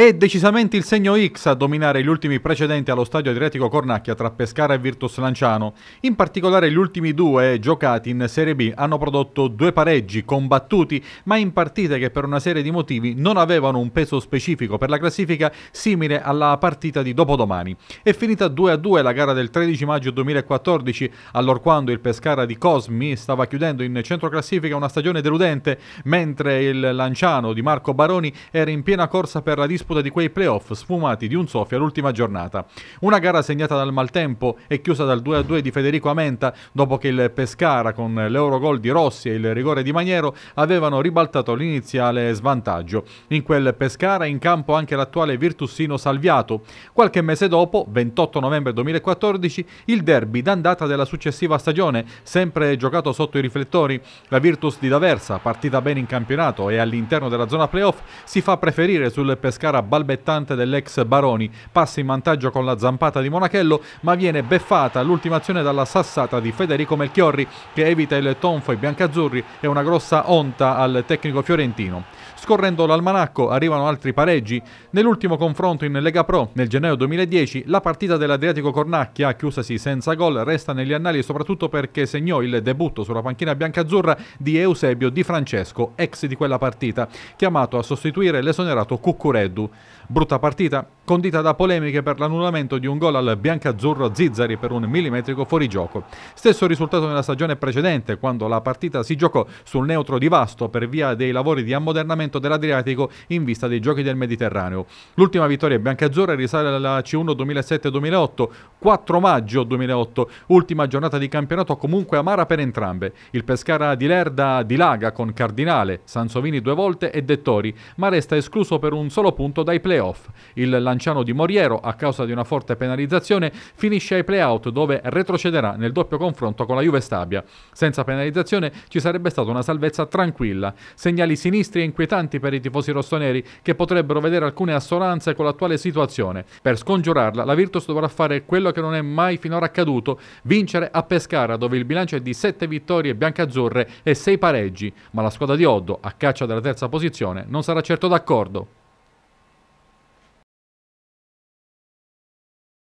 È decisamente il segno X a dominare gli ultimi precedenti allo stadio Adriatico Cornacchia tra Pescara e Virtus Lanciano. In particolare gli ultimi due giocati in Serie B hanno prodotto due pareggi combattuti, ma in partite che per una serie di motivi non avevano un peso specifico per la classifica simile alla partita di dopodomani. È finita 2-2 la gara del 13 maggio 2014, allorquando il Pescara di Cosmi stava chiudendo in centro classifica una stagione deludente, mentre il Lanciano di Marco Baroni era in piena corsa per la disposizione disputa di quei playoff sfumati di un soffio all'ultima giornata. Una gara segnata dal maltempo e chiusa dal 2-2 di Federico Amenta dopo che il Pescara con l'Eurogol di Rossi e il rigore di Maniero avevano ribaltato l'iniziale svantaggio. In quel Pescara in campo anche l'attuale Virtusino Salviato. Qualche mese dopo, 28 novembre 2014, il derby d'andata della successiva stagione, sempre giocato sotto i riflettori. La Virtus di D'Aversa, partita bene in campionato e all'interno della zona playoff, si fa preferire sul Pescara gara balbettante dell'ex Baroni, passa in vantaggio con la zampata di Monachello, ma viene beffata l'ultima azione dalla sassata di Federico Melchiorri che evita il tonfo ai biancazzurri e una grossa onta al tecnico fiorentino. Scorrendo l'almanacco arrivano altri pareggi. Nell'ultimo confronto in Lega Pro nel gennaio 2010 la partita dell'Adriatico Cornacchia, chiusasi senza gol, resta negli annali soprattutto perché segnò il debutto sulla panchina biancazzurra di Eusebio Di Francesco, ex di quella partita, chiamato a sostituire l'esonerato Cuccureddu brutta partita condita da polemiche per l'annullamento di un gol al biancazzurro Zizzari per un millimetrico fuorigioco. Stesso risultato nella stagione precedente, quando la partita si giocò sul neutro di Vasto per via dei lavori di ammodernamento dell'Adriatico in vista dei giochi del Mediterraneo. L'ultima vittoria biancazzurra risale alla C1 2007-2008, 4 maggio 2008, ultima giornata di campionato comunque amara per entrambe. Il Pescara di Lerda dilaga con Cardinale, Sansovini due volte e Dettori, ma resta escluso per un solo punto dai playoff. Il Lanciano di Moriero, a causa di una forte penalizzazione, finisce ai playout dove retrocederà nel doppio confronto con la Juve Stabia. Senza penalizzazione ci sarebbe stata una salvezza tranquilla. Segnali sinistri e inquietanti per i tifosi rossoneri che potrebbero vedere alcune assonanze con l'attuale situazione. Per scongiurarla, la Virtus dovrà fare quello che non è mai finora accaduto, vincere a Pescara dove il bilancio è di 7 vittorie biancazzurre e 6 pareggi, ma la squadra di Oddo, a caccia della terza posizione, non sarà certo d'accordo.